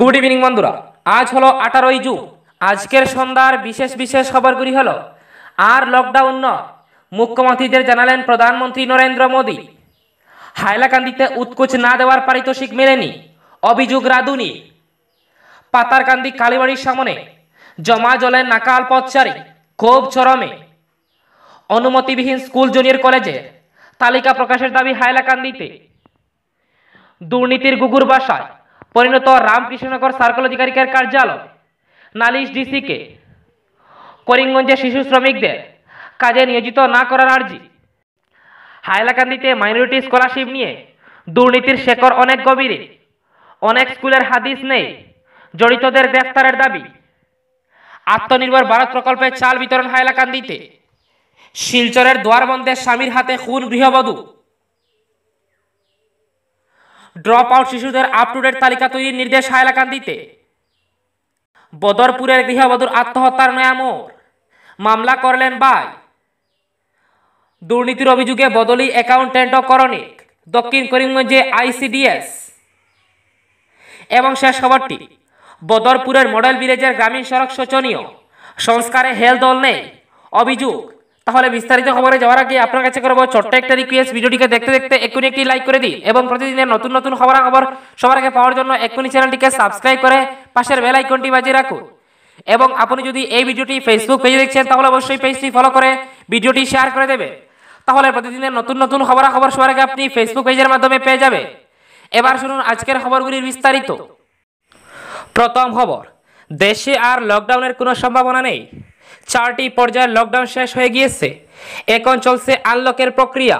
good evening বন্ধুরা আজ হলো আঠারোই জুন আজকের সন্ধ্যার বিশেষ বিশেষ খবরগুলি হল আর লকডাউন ন মুখ্যমন্ত্রীদের জানালেন প্রধানমন্ত্রী নরেন্দ্র মোদী হাইলাকান্দিতে উৎকোচ না দেওয়ার পারিতোষিক মেলেনি অভিযোগ রাধুনি পাতারকান্দি কালীবাড়ির সামনে জমা জলে নাকাল পথচারী ক্ষোভ চরমে অনুমতিবিহীন স্কুল জুনিয়র কলেজে তালিকা প্রকাশের দাবি হাইলাকান্দিতে দুর্নীতির গুগুর বাসায় পরিণত রামকৃষ্ণনগর সার্কল অধিকারিকের কার্যালয় নালিশ ডিসিকে করিমগঞ্জে শিশু শ্রমিকদের কাজে নিয়োজিত না করার আর্জি হাইলাকান্দিতে মাইনরিটি স্কলারশিপ নিয়ে দুর্নীতির শেকর অনেক গভীরে অনেক স্কুলের হাদিস নেই জড়িতদের গ্রেফতারের দাবি আত্মনির্ভর ভারত প্রকল্পে চাল বিতরণ হাইলাকান্দিতে শিলচরের দ্বারবন্ধে স্বামীর হাতে খুন গৃহবধূ ড্রপ আউট শিশুদের আপ টু ডেট তালিকা তৈরির নির্দেশ হায়লাকান্দিতে বদরপুরের গৃহবধূর আত্মহত্যার নয়া মামলা করলেন বাই দুর্নীতির অভিযোগে বদলি অ্যাকাউন্টেন্ট করণিক দক্ষিণ করিমগঞ্জে আইসিডিএস এবং শেষ খবরটি বদরপুরের মডেল ভিলেজের গ্রামীণ সড়ক শোচনীয় সংস্কারে হেলদল নেই অভিযোগ তাহলে বিস্তারিত খবরে যাওয়ার আগে আপনার কাছে করবো ছোট্ট একটা রিকোয়েস্ট ভিডিওটিকে দেখতে দেখতে এক্ষুনি একটি লাইক করে দিই এবং প্রতিদিনের নতুন নতুন খবর সবার আগে পাওয়ার জন্য এক্ষুনি চ্যানেলটিকে সাবস্ক্রাইব করে পাশের বেল আইকনটি বাজিয়ে রাখুন এবং আপনি যদি এই ভিডিওটি ফেসবুক পেজে দেখছেন তাহলে অবশ্যই পেজটি ফলো করে ভিডিওটি শেয়ার করে দেবে তাহলে প্রতিদিনের নতুন নতুন খবরাখবর সবার আগে আপনি ফেসবুক পেজের মাধ্যমে পেয়ে যাবে এবার শুনুন আজকের খবরগুলির বিস্তারিত প্রথম খবর দেশে আর লকডাউনের কোনো সম্ভাবনা নেই চারটি পর্যায়ে লকডাউন শেষ হয়ে গিয়েছে এখন চলছে আনলকের প্রক্রিয়া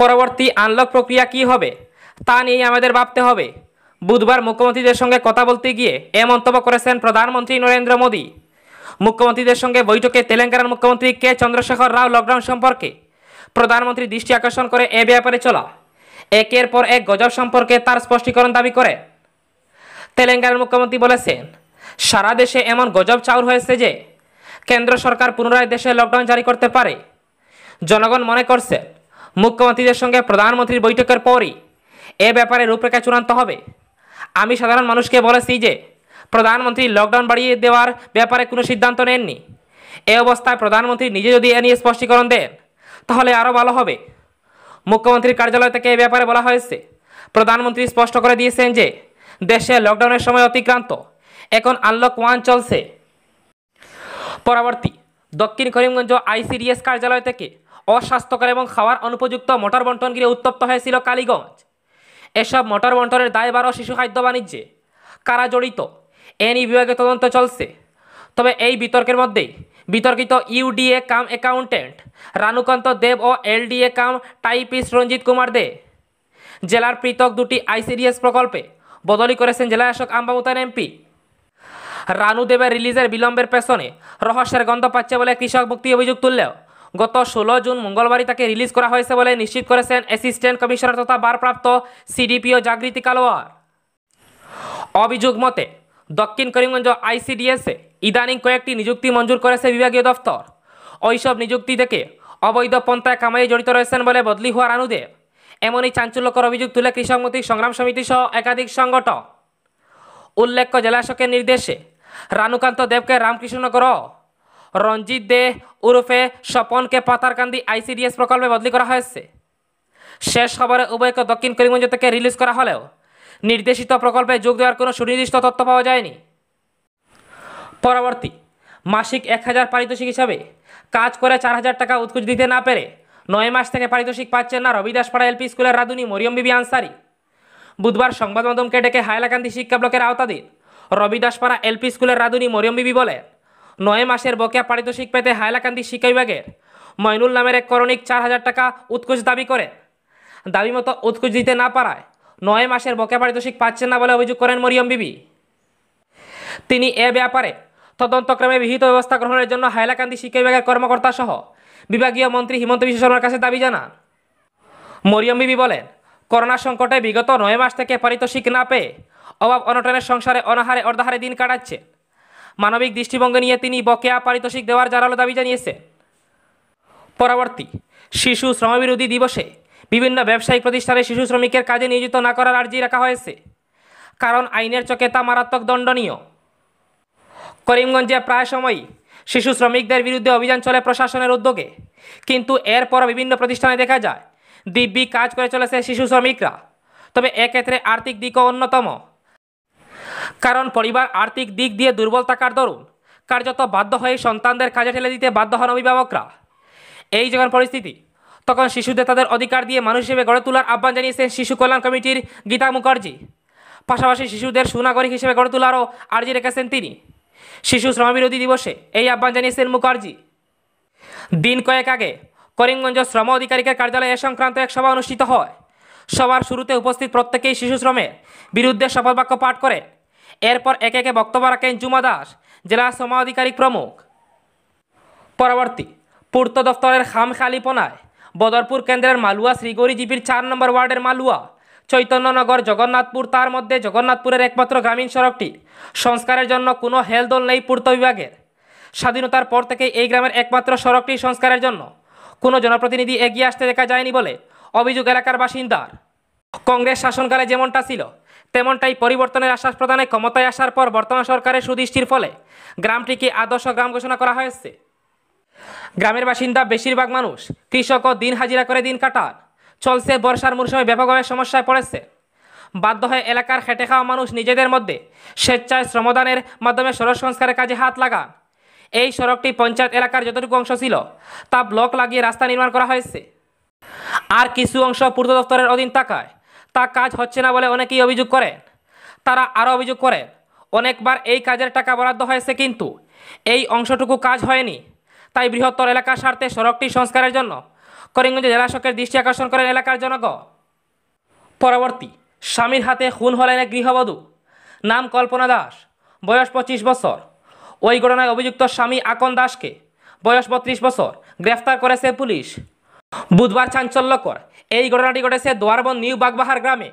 পরবর্তী আনলক প্রক্রিয়া কি হবে তা নিয়ে আমাদের ভাবতে হবে বুধবার মুখ্যমন্ত্রীদের সঙ্গে কথা বলতে গিয়ে এ মন্তব্য করেছেন প্রধানমন্ত্রী নরেন্দ্র মোদী মুখ্যমন্ত্রীদের সঙ্গে বৈঠকে তেলেঙ্গানার মুখ্যমন্ত্রী কে চন্দ্রশেখর রাও লকডাউন সম্পর্কে প্রধানমন্ত্রী দৃষ্টি আকর্ষণ করে এ ব্যাপারে চলা একের পর এক গজব সম্পর্কে তার স্পষ্টীকরণ দাবি করে তেলেঙ্গানার মুখ্যমন্ত্রী বলেছেন সারা দেশে এমন গজব চাউর হয়েছে যে কেন্দ্র সরকার পুনরায় দেশে লকডাউন জারি করতে পারে জনগণ মনে করছে মুখ্যমন্ত্রীদের সঙ্গে প্রধানমন্ত্রীর বৈঠকের পরই এ ব্যাপারে রূপরেখা চূড়ান্ত হবে আমি সাধারণ মানুষকে বলেছি যে প্রধানমন্ত্রী লকডাউন বাড়িয়ে দেওয়ার ব্যাপারে কোনো সিদ্ধান্ত নেননি এ অবস্থায় প্রধানমন্ত্রী নিজে যদি এ নিয়ে স্পষ্টীকরণ দেন তাহলে আরও ভালো হবে মুখ্যমন্ত্রীর কার্যালয় থেকে এ ব্যাপারে বলা হয়েছে প্রধানমন্ত্রী স্পষ্ট করে দিয়েছেন যে দেশে লকডাউনের সময় অতিক্রান্ত এখন আনলক ওয়ান চলছে পরবর্তী দক্ষিণ করিমগঞ্জ আইসিডিএস কার্যালয় থেকে অস্বাস্থ্যকর এবং খাওয়ার অনুপযুক্ত মোটর বন্টন উত্তপ্ত হয়েছিল কালীগঞ্জ এসব মোটর বন্টনের দায়বার ও শিশু খাদ্য বাণিজ্যে কারা জড়িত এ নিয়ে বিভাগে তদন্ত চলছে তবে এই বিতর্কের মধ্যেই বিতর্কিত UDA cum accountant Ranukanta Deb ও LDA cum typist Ranjit Kumar Dey জেলার পৃথক দুটি আইসিডিএস প্রকল্পে বদলি করেছেন জেলা শাসক আম্বামুতান এমপি রানু দেবের রিলিজের বিলম্বের পেছনে রহস্যের গন্ধ পাচ্ছে বলে কৃষক মুক্তি অভিযোগ তুললেও গত ষোলো জুন মঙ্গলবারই তাকে রিলিজ করা হয়েছে বলে নিশ্চিত করেছেন অ্যাসিস্ট্যান্ট কমিশনার তথা বারপ্রাপ্ত সিডিপিও জাগৃতি কালোয়ার অভিযোগ মতে দক্ষিণ করিমগঞ্জ আইসিডিএসে ইদানিং কয়েকটি নিযুক্তি মঞ্জুর করেছে বিভাগীয় দফতর ওইসব নিযুক্তি থেকে অবৈধ পন্থায় কামাই জড়িত রয়েছেন বলে বদলি হওয়ার আনুদেব এমনই চাঞ্চল্যকর অভিযোগ তুলে কৃষকমতী সংগ্রাম সমিতি সহ একাধিক সংগঠন উল্লেখ্য জেলাশকের নির্দেশে রানুকান্ত দেবকে রামকৃষ্ণ কর রঞ্জিত দে উরুফে স্বপনকে পাতারকান্দি আইসিডিএস প্রকল্পে বদলি করা হয়েছে শেষ খবরে উভয়কে দক্ষিণ করিমগঞ্জ থেকে রিলিজ করা হলেও নির্দেশিত প্রকল্পে যোগ দেওয়ার কোনো সুনির্দিষ্ট তথ্য পাওয়া যায়নি পরবর্তী মাসিক এক হাজার পারিতোষিক হিসাবে কাজ করে চার হাজার টাকা উৎকুচ দিতে না পেরে নয় মাস থেকে পারিতোষিক পাচ্ছেন না রবিদাসপাড়া এলপি স্কুলের রাধুনি মরিয়ম বিবি আনসারি বুধবার সংবাদ মাধ্যমকে ডেকে হায়লাকান্দি শিক্ষা ব্লকের আওতাধীন রবি দাসপাড়া এলপি স্কুলের রাধুনী মরিয়ম বিবি বলেন নয় মাসের বকেয়া পারিতোষিক পেতে হাইলাকান্দি শিক্ষা বিভাগের ময়নুল নামের এক করণিক চার হাজার টাকা উৎকোচ দাবি করে দাবি মতো উৎকোচ দিতে না পারায় নয় মাসের বকেয়া পারিতোষিক পাচ্ছেন না বলে অভিযোগ করেন মরিয়ম বিবি তিনি এ ব্যাপারে তদন্তক্রমে বিহিত ব্যবস্থা গ্রহণের জন্য হাইলাকান্দি শিক্ষা বিভাগের কর্মকর্তা সহ বিভাগীয় মন্ত্রী হিমন্ত বিশ্ব শর্মার কাছে দাবি জানান মরিয়ম বিবি বলেন করোনা সংকটে বিগত নয় মাস থেকে পারিতোষিক না পেয়ে অভাব অনটনের সংসারে অনাহারে অর্ধাহারে দিন কাটাচ্ছে মানবিক দৃষ্টিভঙ্গি নিয়ে তিনি বকেয়া পারিতোষিক দেওয়ার জারালো দাবি জানিয়েছেন পরবর্তী শিশু শ্রমবিরোধী দিবসে বিভিন্ন ব্যবসায়িক প্রতিষ্ঠানে শিশু শ্রমিকের কাজে নিয়োজিত না করার আর্জি রাখা হয়েছে কারণ আইনের চোখে তা মারাত্মক দণ্ডনীয় করিমগঞ্জে প্রায় সময়ই শিশু শ্রমিকদের বিরুদ্ধে অভিযান চলে প্রশাসনের উদ্যোগে কিন্তু এরপর বিভিন্ন প্রতিষ্ঠানে দেখা যায় দিব্যি কাজ করে চলেছে শিশু শ্রমিকরা তবে এক্ষেত্রে আর্থিক দিকও অন্যতম কারণ পরিবার আর্থিক দিক দিয়ে দুর্বল থাকার দরুন কার্যত বাধ্য হয়ে সন্তানদের কাজে ঠেলে দিতে বাধ্য হন অভিভাবকরা এই যখন পরিস্থিতি তখন শিশুদের তাদের অধিকার দিয়ে মানুষ হিসেবে গড়ে তোলার আহ্বান জানিয়েছেন শিশু কল্যাণ কমিটির গীতা মুখার্জি পাশাপাশি শিশুদের সুনাগরিক হিসেবে গড়ে তোলারও আর্জি রেখেছেন তিনি শিশু শ্রমবিরোধী দিবসে এই আহ্বান জানিয়েছেন মুখার্জি দিন কয়েক আগে করিমগঞ্জ শ্রম অধিকারিকের কার্যালয়ে এ সংক্রান্ত এক সভা অনুষ্ঠিত হয় সবার শুরুতে উপস্থিত প্রত্যেকেই শিশু শ্রমের বিরুদ্ধে বাক্য পাঠ করে এরপর একে একে বক্তব্য রাখেন জুমা দাস জেলা সমাধিকারী প্রমুখ পরবর্তী পূর্ত দফতরের খামখালিপনায় বদরপুর কেন্দ্রের মালুয়া শ্রীগৌরী জিপির চার নম্বর ওয়ার্ডের মালুয়া চৈতন্যনগর জগন্নাথপুর তার মধ্যে জগন্নাথপুরের একমাত্র গ্রামীণ সড়কটি সংস্কারের জন্য কোনো হেলদোল নেই পূর্ত বিভাগের স্বাধীনতার পর থেকে এই গ্রামের একমাত্র সড়কটি সংস্কারের জন্য কোনো জনপ্রতিনিধি এগিয়ে আসতে দেখা যায়নি বলে অভিযোগ এলাকার বাসিন্দার কংগ্রেস শাসনকালে যেমনটা ছিল তেমনটাই পরিবর্তনের আশ্বাস প্রদানে ক্ষমতায় আসার পর বর্তমান সরকারের সুদৃষ্টির ফলে গ্রামটিকে আদর্শ গ্রাম ঘোষণা করা হয়েছে গ্রামের বাসিন্দা বেশিরভাগ মানুষ কৃষক ও দিন হাজিরা করে দিন কাটান চলছে বর্ষার মরশুমে ব্যাপকভাবে সমস্যায় পড়েছে বাধ্য হয়ে এলাকার খেটে খাওয়া মানুষ নিজেদের মধ্যে স্বেচ্ছায় শ্রমদানের মাধ্যমে সড়ক সংস্কারের কাজে হাত লাগান এই সড়কটি পঞ্চায়েত এলাকার যতটুকু অংশ ছিল তা ব্লক লাগিয়ে রাস্তা নির্মাণ করা হয়েছে আর কিছু অংশ পূর্ত দফতরের অধীন থাকায় তা কাজ হচ্ছে না বলে অনেকেই অভিযোগ করে তারা আরও অভিযোগ করে অনেকবার এই কাজের টাকা বরাদ্দ হয়েছে কিন্তু এই অংশটুকু কাজ হয়নি তাই বৃহত্তর এলাকার স্বার্থে সড়কটি সংস্কারের জন্য করিমগঞ্জ জেলাশকের দৃষ্টি আকর্ষণ করেন এলাকার জনগণ পরবর্তী স্বামীর হাতে খুন হলেন এক গৃহবধূ নাম কল্পনা দাস বয়স পঁচিশ বছর ওই ঘটনায় অভিযুক্ত স্বামী আকন দাসকে বয়স বত্রিশ বছর গ্রেফতার করেছে পুলিশ বুধবার চাঞ্চল্যকর এই ঘটনাটি ঘটেছে দুয়ারবন নিউ বাগবাহার গ্রামে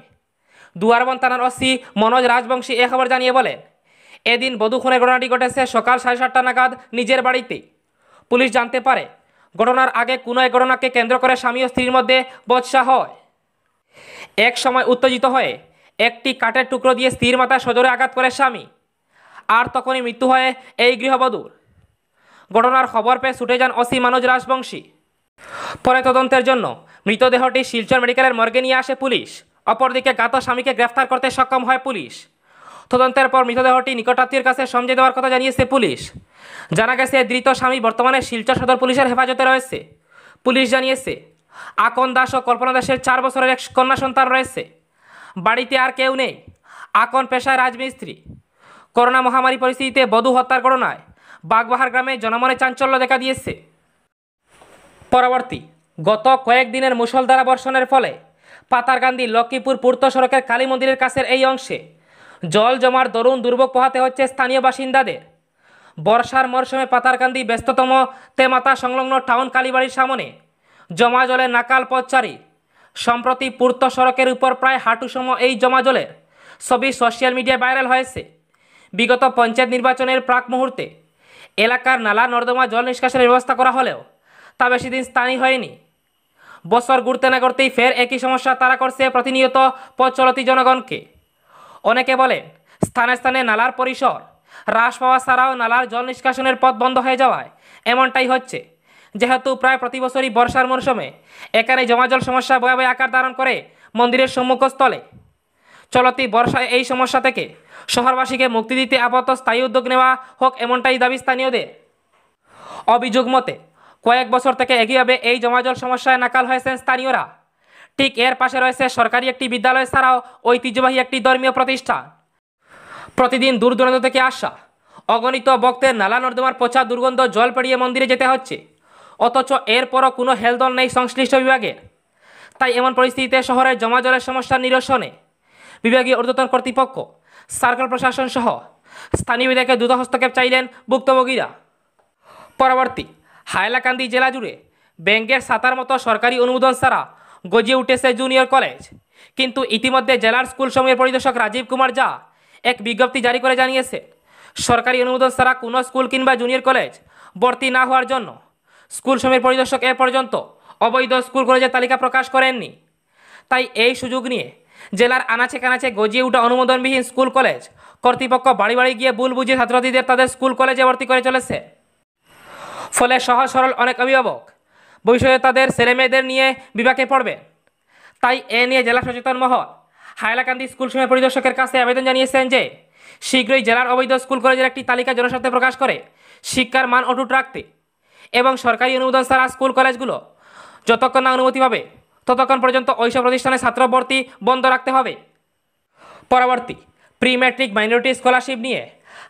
দুয়ারবন থানার অসি মনোজ রাজবংশী এ খবর জানিয়ে বলেন এদিন খুনের ঘটনাটি ঘটেছে সকাল সাড়ে সাতটা নাগাদ নিজের বাড়িতে পুলিশ জানতে পারে ঘটনার আগে কোনো এক ঘটনাকে কেন্দ্র করে স্বামী ও স্ত্রীর মধ্যে বৎসা হয় এক সময় উত্তেজিত হয়ে একটি কাঠের টুকরো দিয়ে স্ত্রীর মাথায় সজোরে আঘাত করে স্বামী আর তখনই মৃত্যু হয় এই গৃহবধূর ঘটনার খবর পেয়ে ছুটে যান অসি মানজ রাজবংশী পরে তদন্তের জন্য মৃতদেহটি শিলচর মেডিকেলের মর্গে নিয়ে আসে পুলিশ অপরদিকে গাত স্বামীকে গ্রেফতার করতে সক্ষম হয় পুলিশ তদন্তের পর মৃতদেহটি নিকটাত্মীয় কাছে সমঝে দেওয়ার কথা জানিয়েছে পুলিশ জানা গেছে ধৃত স্বামী বর্তমানে শিলচর সদর পুলিশের হেফাজতে রয়েছে পুলিশ জানিয়েছে আকন দাস ও কল্পনা দাসের চার বছরের এক কন্যা সন্তান রয়েছে বাড়িতে আর কেউ নেই আকন পেশায় রাজমিস্ত্রি করোনা মহামারী পরিস্থিতিতে বধূ হত্যার ঘটনায় বাগবাহার গ্রামে জনমনে চাঞ্চল্য দেখা দিয়েছে পরবর্তী গত কয়েকদিনের মুষলধারা বর্ষণের ফলে পাতারকান্দি লক্ষ্মীপুর পূর্ত সড়কের কালী মন্দিরের কাছের এই অংশে জল জমার দরুণ দুর্ভোগ পোহাতে হচ্ছে স্থানীয় বাসিন্দাদের বর্ষার মরশুমে পাতারকান্দি ব্যস্ততম তেমাতা সংলগ্ন টাউন কালীবাড়ির সামনে জমা জলে নাকাল পথচারী সম্প্রতি পূর্ত সড়কের উপর প্রায় হাঁটুসম এই জমা জলের ছবি সোশ্যাল মিডিয়ায় ভাইরাল হয়েছে বিগত পঞ্চায়েত নির্বাচনের প্রাক মুহূর্তে এলাকার নালা নর্দমা জল নিষ্কাশনের ব্যবস্থা করা হলেও তা বেশি দিন স্থায়ী হয়নি বছর ঘুরতে না করতেই ফের একই সমস্যা তারা করছে প্রতিনিয়ত পথচলতি জনগণকে অনেকে বলেন স্থানে স্থানে নালার পরিসর হ্রাস পাওয়া ছাড়াও নালার জল নিষ্কাশনের পথ বন্ধ হয়ে যাওয়ায় এমনটাই হচ্ছে যেহেতু প্রায় প্রতি বছরই বর্ষার মরশুমে এখানে জমাজল সমস্যা ভয়াবহ আকার ধারণ করে মন্দিরের সম্মুখস্থলে চলতি বর্ষায় এই সমস্যা থেকে শহরবাসীকে মুক্তি দিতে আপাতত স্থায়ী উদ্যোগ নেওয়া হোক এমনটাই দাবি স্থানীয়দের অভিযোগ মতে কয়েক বছর থেকে হবে এই জমাজল সমস্যায় নাকাল হয়েছেন স্থানীয়রা ঠিক এর পাশে রয়েছে সরকারি একটি বিদ্যালয় ছাড়াও ঐতিহ্যবাহী একটি ধর্মীয় প্রতিষ্ঠান প্রতিদিন দূর দূরান্ত থেকে আসা অগণিত ভক্তের নালা নর্দমার পচা দুর্গন্ধ জল পেরিয়ে মন্দিরে যেতে হচ্ছে অথচ এরপরও কোনো হেলদল নেই সংশ্লিষ্ট বিভাগে তাই এমন পরিস্থিতিতে শহরের জমা জলের সমস্যা নিরসনে বিভাগীয় ঊর্ধ্বতন কর্তৃপক্ষ সার্কেল প্রশাসন সহ স্থানীয় বিধায়কের দ্রুত হস্তক্ষেপ চাইলেন ভুক্তভোগীরা পরবর্তী হাইলাকান্দি জেলা জুড়ে ব্যাংকের সাতার মতো সরকারি অনুমোদন ছাড়া গজিয়ে উঠেছে জুনিয়র কলেজ কিন্তু ইতিমধ্যে জেলার স্কুলসমূহের পরিদর্শক রাজীব কুমার যা এক বিজ্ঞপ্তি জারি করে জানিয়েছে সরকারি অনুমোদন ছাড়া কোনো স্কুল কিংবা জুনিয়র কলেজ ভর্তি না হওয়ার জন্য স্কুলসমূহের পরিদর্শক এ পর্যন্ত অবৈধ স্কুল কলেজের তালিকা প্রকাশ করেননি তাই এই সুযোগ নিয়ে জেলার আনাচে কানাচে গজিয়ে উঠা অনুমোদনবিহীন স্কুল কলেজ কর্তৃপক্ষ বাড়ি বাড়ি গিয়ে ভুল বুঝিয়ে ছাত্রছাত্রীদের তাদের স্কুল কলেজে ভর্তি করে চলেছে ফলে সহজ সরল অনেক অভিভাবক ভবিষ্যতে তাদের ছেলেমেয়েদের নিয়ে বিভাগে পড়বে তাই এ নিয়ে জেলা সচেতন মহল হাইলাকান্দি স্কুল সময় পরিদর্শকের কাছে আবেদন জানিয়েছেন যে শীঘ্রই জেলার অবৈধ স্কুল কলেজের একটি তালিকা জনস্বার্থে প্রকাশ করে শিক্ষার মান অটুট রাখতে এবং সরকারি অনুমোদন ছাড়া স্কুল কলেজগুলো যতক্ষণ না অনুমতি পাবে ততক্ষণ পর্যন্ত ওইসব প্রতিষ্ঠানে ছাত্র ভর্তি বন্ধ রাখতে হবে পরবর্তী প্রি ম্যাট্রিক মাইনরিটি স্কলারশিপ নিয়ে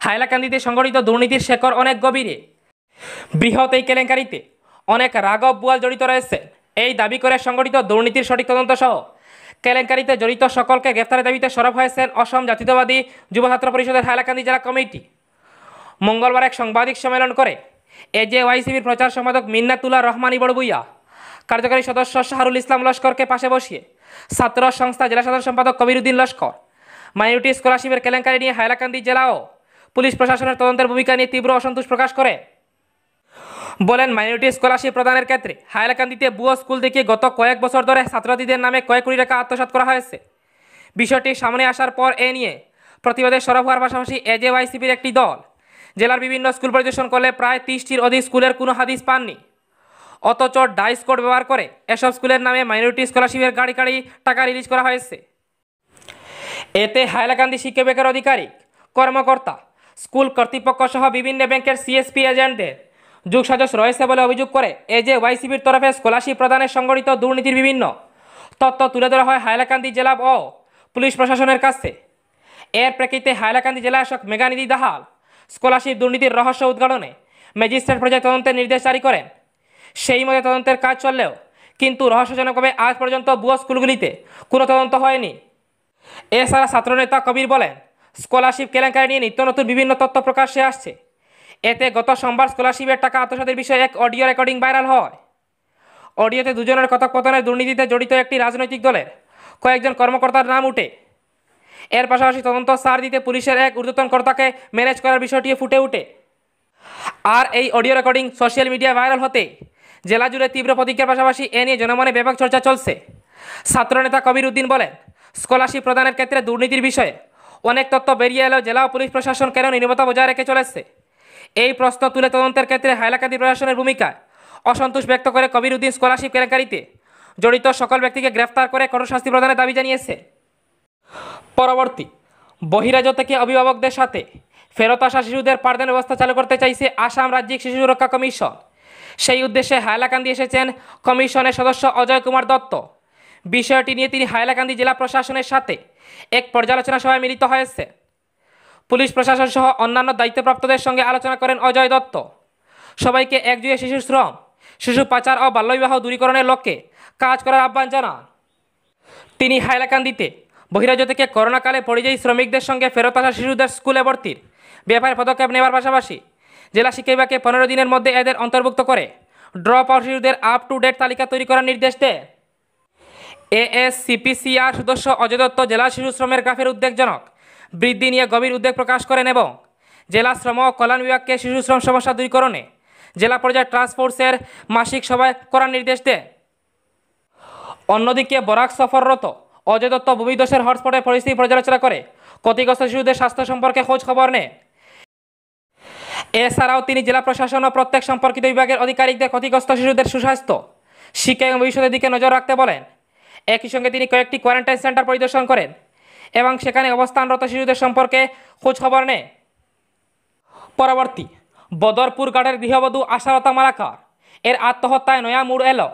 হাইলাকান্দিতে সংগঠিত দুর্নীতির শেকর অনেক গভীরে বৃহৎ এই কেলেঙ্কারিতে অনেক রাগব বুয়াল জড়িত রয়েছে এই দাবি করে সংগঠিত দুর্নীতির সঠিক তদন্ত সহ কেলেঙ্কারিতে জড়িত সকলকে গ্রেফতারের দাবিতে সরব হয়েছেন অসম জাতীয়তাবাদী যুব ছাত্র পরিষদের হাইলাকান্দি জেলা কমিটি মঙ্গলবার এক সাংবাদিক সম্মেলন করে এজে ওয়াইসিবির প্রচার সম্পাদক মিন্নাতুল্লাহ রহমানি বড়বুইয়া কার্যকারী সদস্য শাহরুল ইসলাম লস্করকে পাশে বসিয়ে ছাত্র সংস্থা জেলা সাধারণ সম্পাদক কবিরুদ্দিন লস্কর মাইনরিটি স্কলারশিপের কেলেঙ্কারি নিয়ে হাইলাকান্দি জেলা ও পুলিশ প্রশাসনের তদন্তের ভূমিকা নিয়ে তীব্র অসন্তোষ প্রকাশ করে বলেন মাইনরিটি স্কলারশিপ প্রদানের ক্ষেত্রে হাইলাকান্দিতে বুয়ো স্কুল থেকে গত কয়েক বছর ধরে ছাত্রছাত্রীদের নামে কয়েক কোটি টাকা আত্মসাত করা হয়েছে বিষয়টি সামনে আসার পর এ নিয়ে প্রতিবাদে সরব হওয়ার পাশাপাশি এজেওয়াইসিপির একটি দল জেলার বিভিন্ন স্কুল পরিদর্শন করলে প্রায় তিরিশটির অধিক স্কুলের কোনো হাদিস পাননি অথচ ডাইস কোড ব্যবহার করে এসব স্কুলের নামে মাইনরিটি স্কলারশিপের গাড়ি গাড়ি টাকা রিলিজ করা হয়েছে এতে হাইলাকান্দি শিক্ষা বেকার অধিকারী কর্মকর্তা স্কুল কর্তৃপক্ষ সহ বিভিন্ন ব্যাংকের সিএসপি এজেন্টদের যুগ সাজস রয়েছে বলে অভিযোগ করে এ যে ওয়াইসিবির তরফে স্কলারশিপ প্রদানের সংগঠিত দুর্নীতির বিভিন্ন তথ্য তুলে ধরা হয় হাইলাকান্দি জেলা ও পুলিশ প্রশাসনের কাছে এর প্রেক্ষিতে হাইলাকান্দি জেলা শাসক মেঘানিধি দাহাল স্কলারশিপ দুর্নীতির রহস্য উদ্ঘাটনে ম্যাজিস্ট্রেট পর্যায়ে তদন্তের নির্দেশ জারি করেন সেই মধ্যে তদন্তের কাজ চললেও কিন্তু রহস্যজনকভাবে আজ পর্যন্ত বুয় স্কুলগুলিতে কোনো তদন্ত হয়নি এছাড়া ছাত্রনেতা কবির বলেন স্কলারশিপ কেলেঙ্কারি নিয়ে নিত্য নতুন বিভিন্ন তথ্য প্রকাশ্যে আসছে এতে গত সোমবার স্কলারশিপের টাকা আত্মসাতের বিষয়ে এক অডিও রেকর্ডিং ভাইরাল হয় অডিওতে দুজনের কথোপকথনের দুর্নীতিতে জড়িত একটি রাজনৈতিক দলের কয়েকজন কর্মকর্তার নাম উঠে এর পাশাপাশি তদন্ত সার দিতে পুলিশের এক ঊর্ধ্বতন কর্তাকে ম্যানেজ করার বিষয়টি ফুটে উঠে আর এই audio recording social media viral হতে জেলা জুড়ে তীব্র প্রতিজ্ঞার পাশাপাশি এ নিয়ে জনমনে ব্যাপক চর্চা চলছে ছাত্রনেতা কবির উদ্দিন বলেন স্কলারশিপ প্রদানের ক্ষেত্রে দুর্নীতির বিষয়ে অনেক তথ্য বেরিয়ে এলেও জেলা পুলিশ প্রশাসন কেন নির্মতা বজায় রেখে চলেছে এই প্রশ্ন তুলে তদন্তের ক্ষেত্রে হাইলাকান্দি প্রশাসনের ভূমিকা অসন্তোষ ব্যক্ত করে কবির উদ্দিন স্কলারশিপ কেলেঙ্কারিতে জড়িত সকল ব্যক্তিকে গ্রেফতার করে কঠোর শাস্তি প্রদানের দাবি জানিয়েছে পরবর্তী বহিরাজ্য থেকে অভিভাবকদের সাথে ফেরত আসা শিশুদের পাঠদান ব্যবস্থা চালু করতে চাইছে আসাম রাজ্যিক শিশু সুরক্ষা কমিশন সেই উদ্দেশ্যে হাইলাকান্দি এসেছেন কমিশনের সদস্য অজয় কুমার দত্ত বিষয়টি নিয়ে তিনি হাইলাকান্দি জেলা প্রশাসনের সাথে এক পর্যালোচনা সভায় মিলিত হয়েছে পুলিশ প্রশাসন সহ অন্যান্য দায়িত্বপ্রাপ্তদের সঙ্গে আলোচনা করেন অজয় দত্ত সবাইকে একজুয়ে শিশু শ্রম শিশু পাচার ও বাল্যবিবাহ দূরীকরণের লক্ষ্যে কাজ করার আহ্বান জানান তিনি হাইলাকান্দিতে বহিরাজ্য থেকে করোনাকালে পরিযায়ী শ্রমিকদের সঙ্গে ফেরত আসা শিশুদের স্কুলে ভর্তির ব্যাপারে পদক্ষেপ নেওয়ার পাশাপাশি জেলা বিভাগকে পনেরো দিনের মধ্যে এদের অন্তর্ভুক্ত করে ড্রপ আউট শিশুদের আপ টু ডেট তালিকা তৈরি করার নির্দেশ দেয় এএসসিপিসিআর সদস্য অজয় দত্ত জেলা শিশু শ্রমের গ্রাফের উদ্বেগজনক বৃদ্ধি নিয়ে গভীর উদ্বেগ প্রকাশ করেন এবং জেলা শ্রম ও কল্যাণ বিভাগকে শিশু শ্রম সমস্যা দূরীকরণে জেলা পর্যায়ে টাস্ক ফোর্সের মাসিক সভায় করার নির্দেশ দেয় অন্যদিকে বরাক সফররত অজয় দত্ত ভূমিদোষের হটস্পটে পরিস্থিতি পর্যালোচনা করে ক্ষতিগ্রস্ত শিশুদের স্বাস্থ্য সম্পর্কে খোঁজ খবর নেন এছাড়াও তিনি জেলা প্রশাসন ও প্রত্যেক সম্পর্কিত বিভাগের আধিকারিকদের ক্ষতিগ্রস্ত শিশুদের সুস্বাস্থ্য শিক্ষা এবং ভবিষ্যতের দিকে নজর রাখতে বলেন একই সঙ্গে তিনি কয়েকটি কোয়ারেন্টাইন সেন্টার পরিদর্শন করেন এবং সেখানে অবস্থানরত শিশুদের সম্পর্কে খোঁজখবর নেয় পরবর্তী বদরপুর গার্ডের গৃহবধূ আশালতা মালাকার এর আত্মহত্যায় নয়া মুড় এলো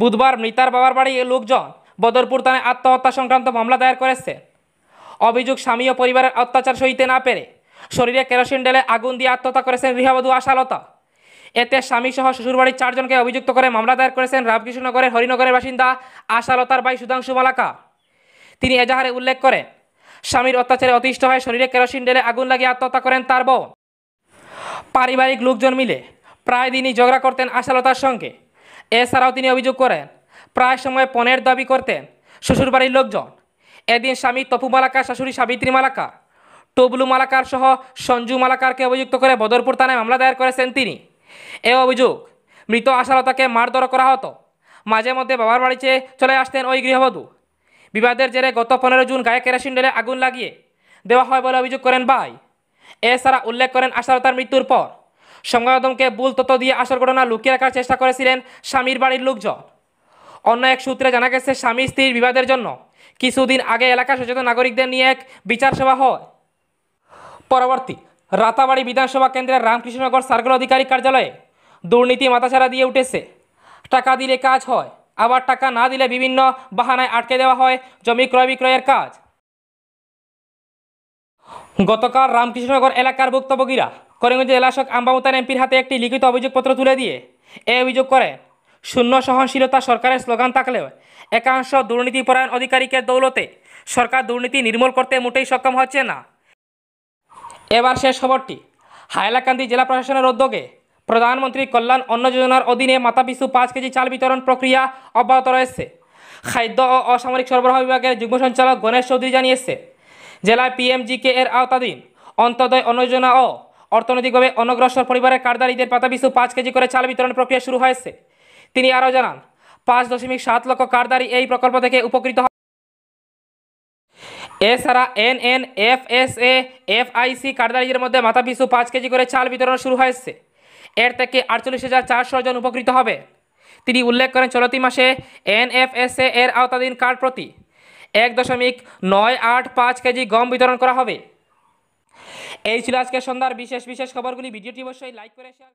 বুধবার মৃতার বাবার বাড়ি লোকজন বদরপুর থানায় আত্মহত্যা সংক্রান্ত মামলা দায়ের করেছে অভিযোগ স্বামী ও পরিবারের অত্যাচার সইতে না পেরে শরীরে কেরোসিন ডেলে আগুন দিয়ে আত্মহত্যা করেছেন গৃহবধূ আশালতা এতে স্বামীসহ শ্বশুরবাড়ির চারজনকে অভিযুক্ত করে মামলা দায়ের করেছেন রামকৃষ্ণনগরের হরিনগরের বাসিন্দা আশালতার ভাই সুধাংশু মালাকা তিনি এজাহারে উল্লেখ করেন স্বামীর অত্যাচারে অতিষ্ঠ হয় শরীরে কেরোসিন ডেলে আগুন লাগিয়ে আত্মহত্যা করেন তার বউ পারিবারিক লোকজন মিলে প্রায় দিনই ঝগড়া করতেন আশালতার সঙ্গে এছাড়াও তিনি অভিযোগ করেন প্রায় সময় পনের দাবি করতেন শ্বশুরবাড়ির লোকজন এদিন স্বামী তপু মালাকার শাশুড়ি সাবিত্রী মালাকা টবলু মালাকার সহ সঞ্জু মালাকারকে অভিযুক্ত করে বদরপুর থানায় মামলা দায়ের করেছেন তিনি এ অভিযোগ মৃত আশালতাকে মারধর করা হতো মাঝে মধ্যে বাবার বাড়িতে চলে আসতেন ওই গৃহবধূ বিবাদের জেরে গত পনেরো জুন গায়ে কেরাসিন ডেলে আগুন লাগিয়ে দেওয়া হয় বলে অভিযোগ করেন ভাই এছাড়া উল্লেখ করেন আশারতার মৃত্যুর পর সংবাদমকে ভুল তত্ত্ব দিয়ে আসার ঘটনা লুকিয়ে রাখার চেষ্টা করেছিলেন স্বামীর বাড়ির লোকজন অন্য এক সূত্রে জানা গেছে স্বামী স্ত্রীর বিবাদের জন্য কিছুদিন আগে এলাকার সচেতন নাগরিকদের নিয়ে এক বিচার সভা হয় পরবর্তী রাতাবাড়ি বিধানসভা কেন্দ্রের রামকৃষ্ণনগর সার্কেল অধিকারী কার্যালয়ে দুর্নীতি মাথাছাড়া দিয়ে উঠেছে টাকা দিলে কাজ হয় আবার টাকা না দিলে বিভিন্ন বাহানায় আটকে দেওয়া হয় জমি ক্রয় বিক্রয়ের কাজ গতকাল রামকৃষ্ণনগর এলাকার ভুক্তভোগীরা করিমগঞ্জ জেলাশক আম্বামুতার এমপির হাতে একটি লিখিত অভিযোগপত্র তুলে দিয়ে এ অভিযোগ করেন শূন্য সহনশীলতা সরকারের স্লোগান থাকলেও একাংশ দুর্নীতিপরায়ণ অধিকারীকে দৌলতে সরকার দুর্নীতি নির্মূল করতে মোটেই সক্ষম হচ্ছে না এবার শেষ খবরটি হাইলাকান্দি জেলা প্রশাসনের উদ্যোগে প্রধানমন্ত্রী কল্যাণ অন্ন যোজনার অধীনে মাতাপিছু পাঁচ কেজি চাল বিতরণ প্রক্রিয়া অব্যাহত রয়েছে খাদ্য ও অসামরিক সরবরাহ বিভাগের যুগ্ম সঞ্চালক গণেশ চৌধুরী জানিয়েছে জেলায় পিএমজিকে এর আওতাধীন অন্তদয় অন্ন যোজনা ও অর্থনৈতিকভাবে অনগ্রসর পরিবারের কারদারিদের পিছু পাঁচ কেজি করে চাল বিতরণ প্রক্রিয়া শুরু হয়েছে তিনি আরও জানান পাঁচ দশমিক সাত লক্ষ কারদারি এই প্রকল্প থেকে উপকৃত হয় এছাড়া N N F S A F IC কারদারিদের মধ্যে মাথাপিছু পাঁচ কেজি করে চাল বিতরণ শুরু হয়েছে এর থেকে আটচল্লিশ হাজার চারশো জন উপকৃত হবে তিনি উল্লেখ করেন চলতি মাসে এনএফএসএ এর আওতাধীন কার্ড প্রতি এক দশমিক নয় আট পাঁচ কেজি গম বিতরণ করা হবে এই ছিল আজকে সন্ধ্যার বিশেষ বিশেষ খবরগুলি ভিডিওটি অবশ্যই লাইক করে শেয়ার